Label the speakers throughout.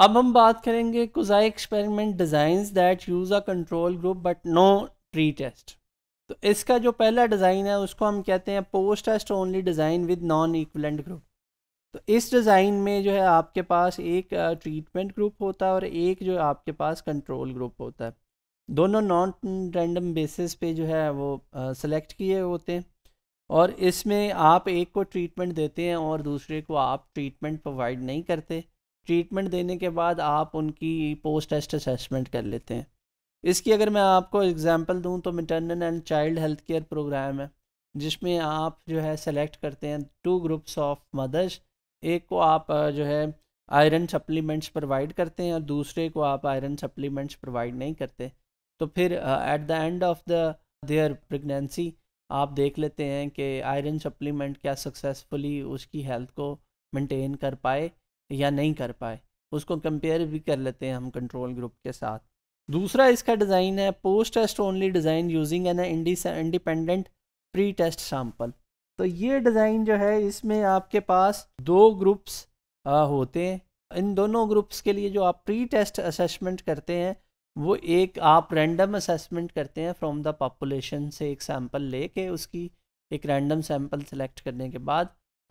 Speaker 1: अब हम बात करेंगे quasi experiment design that use a control group but no pre test तो इसका जो पहला डिज़ाइन है उसको हम कहते हैं post test only design with non equivalent group तो इस डिज़ाइन में जो है आपके पास एक ट्रीटमेंट ग्रुप होता है और एक जो है आपके पास कंट्रोल ग्रुप होता है दोनों नॉन रैंडम बेसिस पे जो है वो सेलेक्ट किए होते हैं और इसमें आप एक को ट्रीटमेंट देते हैं और दूसरे को आप ट्रीटमेंट प्रोवाइड नहीं करते ट्रीटमेंट देने के बाद आप उनकी पोस्ट टेस्ट असेसमेंट कर लेते हैं इसकी अगर मैं आपको एग्जांपल दूं तो maternal and child health care program है जिसमें आप जो है सेलेक्ट करते हैं टू ग्रुप्स ऑफ मदर्स एक को आप जो है आयरन सप्लीमेंट्स प्रोवाइड करते हैं और दूसरे को आप आयरन सप्लीमेंट्स प्रोवाइड नहीं करते तो फिर at the end of the there pregnancy आप देख लेते हैं कि आयरन सप्लीमेंट क्या सक्सेसफुली उसकी हेल्थ को मेंटेन कर पाए या नहीं कर पाए उसको कंपेयर भी कर लेते हैं हम कंट्रोल ग्रुप के साथ दूसरा इसका डिज़ाइन है post test only design using an independent pre test sample तो ये डिज़ाइन जो है इसमें आपके पास दो ग्रुप्स होते हैं इन दोनों ग्रुप्स के लिए जो आप प्री टेस्ट असेसमेंट करते हैं वो एक आप रैंडम असेसमेंट करते हैं फ्रॉम द पॉपुलेशन से एक सैम्पल लेके उसकी एक रैंडम सैम्पल सेलेक्ट करने के बाद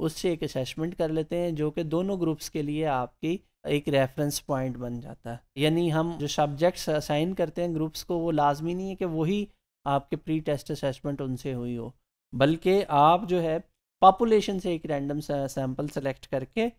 Speaker 1: उससे एक असेसमेंट कर लेते हैं जो कि दोनों ग्रुप्स के लिए आपकी एक रेफरेंस पॉइंट बन जाता है यानी हम जो सब्जेक्ट्स असाइन करते हैं ग्रुप्स को वो लाजमी नहीं है कि वही आपके प्री टेस्ट असेसमेंट उनसे हुई हो बल्कि आप जो है पॉपुलेशन से एक रैंडम सैम्पल सेलेक्ट करके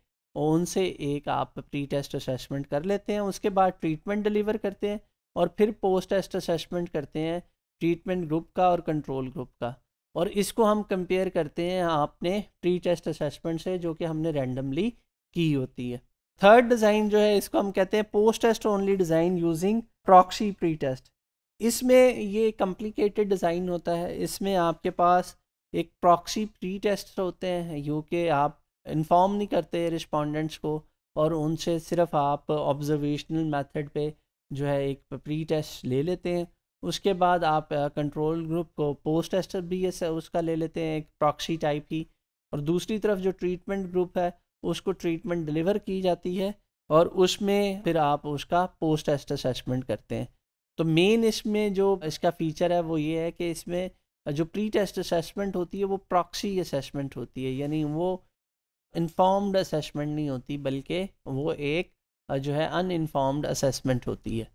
Speaker 1: उनसे एक आप प्री टेस्ट असेसमेंट कर लेते हैं उसके बाद ट्रीटमेंट डिलीवर करते हैं और फिर पोस्ट टेस्ट असेसमेंट करते हैं ट्रीटमेंट ग्रुप का और कंट्रोल ग्रुप का और इसको हम कंपेयर करते हैं आपने प्री टेस्ट असेसमेंट से जो कि हमने रैंडमली की होती है थर्ड डिज़ाइन जो है इसको हम कहते हैं post test only design using proxy pre test इसमें ये कॉम्प्लिकेटेड डिज़ाइन होता है इसमें आपके पास एक प्रॉक्सी प्री टेस्ट होते हैं जो कि आप इन्फॉर्म नहीं करते रिस्पॉन्डेंट्स को और उनसे सिर्फ आप ऑब्जर्वेशनल मैथड पर जो है एक प्री टेस्ट ले लेते हैं उसके बाद आप कंट्रोल ग्रुप को पोस्ट एस्टर भी है उसका ले लेते हैं एक प्रॉक्सी टाइप की और दूसरी तरफ जो ट्रीटमेंट ग्रुप है उसको ट्रीटमेंट डिलीवर की जाती है और उसमें फिर आप उसका पोस्ट एस्ट असेसमेंट करते हैं तो मेन इसमें जो इसका फीचर है वो ये है कि इसमें जो प्री टेस्ट असेसमेंट होती है वो प्रॉक्सी असेसमेंट होती है यानी वो इन्फॉर्म्ड असेसमेंट नहीं होती बल्कि वो एक जो है अनइन्फॉर्म्ड असेसमेंट होती है